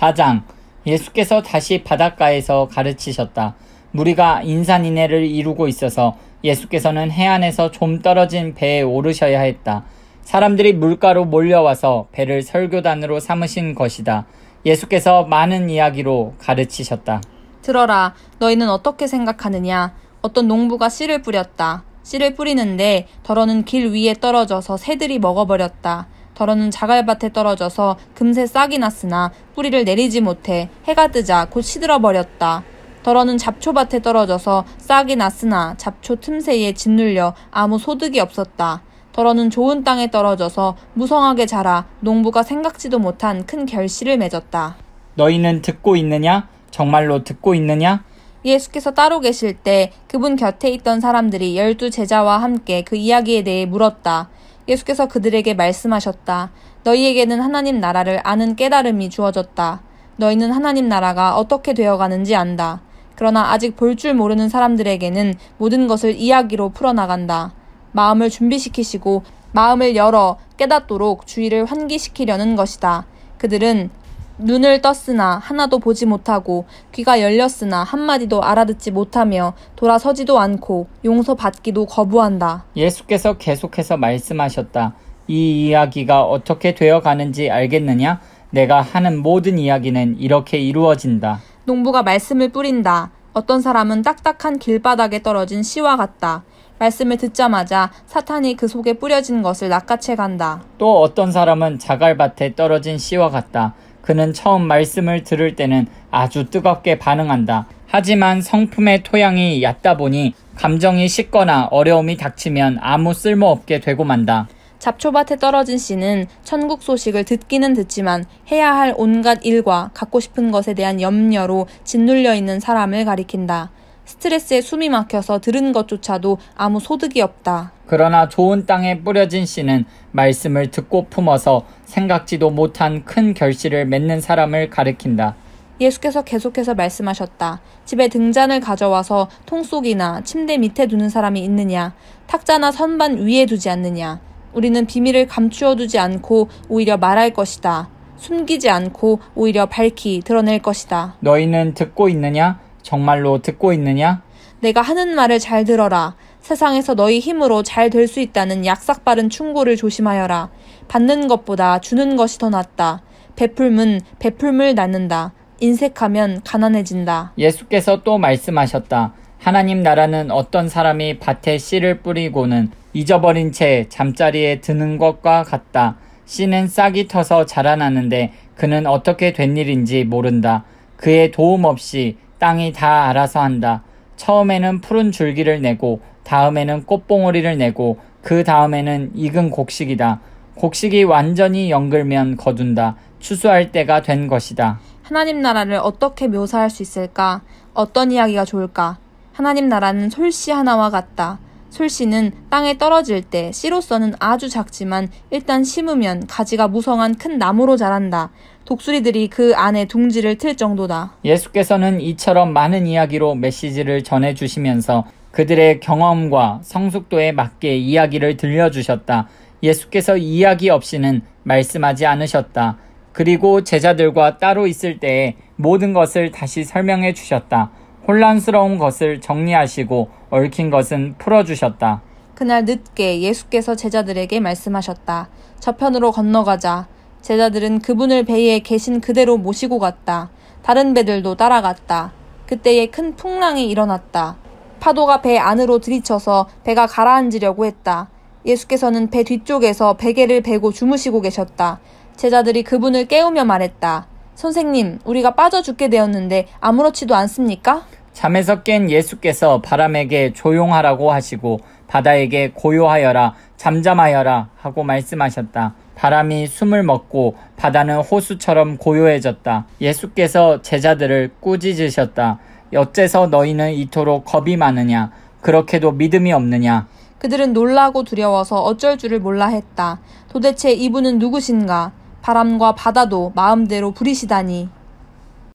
4장 예수께서 다시 바닷가에서 가르치셨다. 무리가 인산인해를 이루고 있어서 예수께서는 해안에서 좀 떨어진 배에 오르셔야 했다. 사람들이 물가로 몰려와서 배를 설교단으로 삼으신 것이다. 예수께서 많은 이야기로 가르치셨다. 들어라, 너희는 어떻게 생각하느냐? 어떤 농부가 씨를 뿌렸다. 씨를 뿌리는데 더러는 길 위에 떨어져서 새들이 먹어버렸다. 더러는 자갈밭에 떨어져서 금세 싹이 났으나 뿌리를 내리지 못해 해가 뜨자 곧 시들어 버렸다. 더러는 잡초밭에 떨어져서 싹이 났으나 잡초 틈새에 짓눌려 아무 소득이 없었다. 더러는 좋은 땅에 떨어져서 무성하게 자라 농부가 생각지도 못한 큰 결실을 맺었다. 너희는 듣고 있느냐? 정말로 듣고 있느냐? 예수께서 따로 계실 때 그분 곁에 있던 사람들이 열두 제자와 함께 그 이야기에 대해 물었다. 예수께서 그들에게 말씀하셨다. 너희에게는 하나님 나라를 아는 깨달음이 주어졌다. 너희는 하나님 나라가 어떻게 되어가는지 안다. 그러나 아직 볼 줄 모르는 사람들에게는 모든 것을 이야기로 풀어나간다. 마음을 준비시키시고 마음을 열어 깨닫도록 주의를 환기시키려는 것이다. 그들은 눈을 떴으나 하나도 보지 못하고 귀가 열렸으나 한마디도 알아듣지 못하며 돌아서지도 않고 용서받기도 거부한다. 예수께서 계속해서 말씀하셨다. 이 이야기가 어떻게 되어 가는지 알겠느냐? 내가 하는 모든 이야기는 이렇게 이루어진다. 농부가 말씀을 뿌린다. 어떤 사람은 딱딱한 길바닥에 떨어진 씨와 같다. 말씀을 듣자마자 사탄이 그 속에 뿌려진 것을 낚아채 간다. 또 어떤 사람은 자갈밭에 떨어진 씨와 같다. 그는 처음 말씀을 들을 때는 아주 뜨겁게 반응한다. 하지만 성품의 토양이 얕다 보니 감정이 식거나 어려움이 닥치면 아무 쓸모없게 되고 만다. 잡초밭에 떨어진 씨는 천국 소식을 듣기는 듣지만 해야 할 온갖 일과 갖고 싶은 것에 대한 염려로 짓눌려 있는 사람을 가리킨다. 스트레스에 숨이 막혀서 들은 것조차도 아무 소득이 없다. 그러나 좋은 땅에 뿌려진 씨는 말씀을 듣고 품어서 생각지도 못한 큰 결실을 맺는 사람을 가리킨다. 예수께서 계속해서 말씀하셨다. 집에 등잔을 가져와서 통 속이나 침대 밑에 두는 사람이 있느냐? 탁자나 선반 위에 두지 않느냐? 우리는 비밀을 감추어 두지 않고 오히려 말할 것이다. 숨기지 않고 오히려 밝히 드러낼 것이다. 너희는 듣고 있느냐? 정말로 듣고 있느냐? 내가 하는 말을 잘 들어라. 세상에서 너희 힘으로 잘 될 수 있다는 약삭빠른 충고를 조심하여라. 받는 것보다 주는 것이 더 낫다. 베풀면 베풀물 낳는다. 인색하면 가난해진다. 예수께서 또 말씀하셨다. 하나님 나라는 어떤 사람이 밭에 씨를 뿌리고는 잊어버린 채 잠자리에 드는 것과 같다. 씨는 싹이 터서 자라나는데 그는 어떻게 된 일인지 모른다. 그의 도움 없이 땅이 다 알아서 한다. 처음에는 푸른 줄기를 내고 다음에는 꽃봉오리를 내고 그 다음에는 익은 곡식이다. 곡식이 완전히 연글면 거둔다. 추수할 때가 된 것이다. 하나님 나라를 어떻게 묘사할 수 있을까? 어떤 이야기가 좋을까? 하나님 나라는 솔씨 하나와 같다. 솔씨는 땅에 떨어질 때 씨로서는 아주 작지만 일단 심으면 가지가 무성한 큰 나무로 자란다. 독수리들이 그 안에 둥지를 틀 정도다. 예수께서는 이처럼 많은 이야기로 메시지를 전해주시면서 그들의 경험과 성숙도에 맞게 이야기를 들려주셨다. 예수께서 이야기 없이는 말씀하지 않으셨다. 그리고 제자들과 따로 있을 때에 모든 것을 다시 설명해 주셨다. 혼란스러운 것을 정리하시고 얽힌 것은 풀어주셨다. 그날 늦게 예수께서 제자들에게 말씀하셨다. 저편으로 건너가자. 제자들은 그분을 배에 계신 그대로 모시고 갔다. 다른 배들도 따라갔다. 그때에 큰 풍랑이 일어났다. 파도가 배 안으로 들이쳐서 배가 가라앉으려고 했다. 예수께서는 배 뒤쪽에서 베개를 베고 주무시고 계셨다. 제자들이 그분을 깨우며 말했다. 선생님, 우리가 빠져 죽게 되었는데 아무렇지도 않습니까? 잠에서 깬 예수께서 바람에게 조용하라고 하시고 바다에게 고요하여라 잠잠하여라 하고 말씀하셨다. 바람이 숨을 먹고 바다는 호수처럼 고요해졌다. 예수께서 제자들을 꾸짖으셨다. 어째서 너희는 이토록 겁이 많으냐? 그렇게도 믿음이 없느냐? 그들은 놀라고 두려워서 어쩔 줄을 몰라 했다. 도대체 이분은 누구신가? 바람과 바다도 마음대로 부리시다니.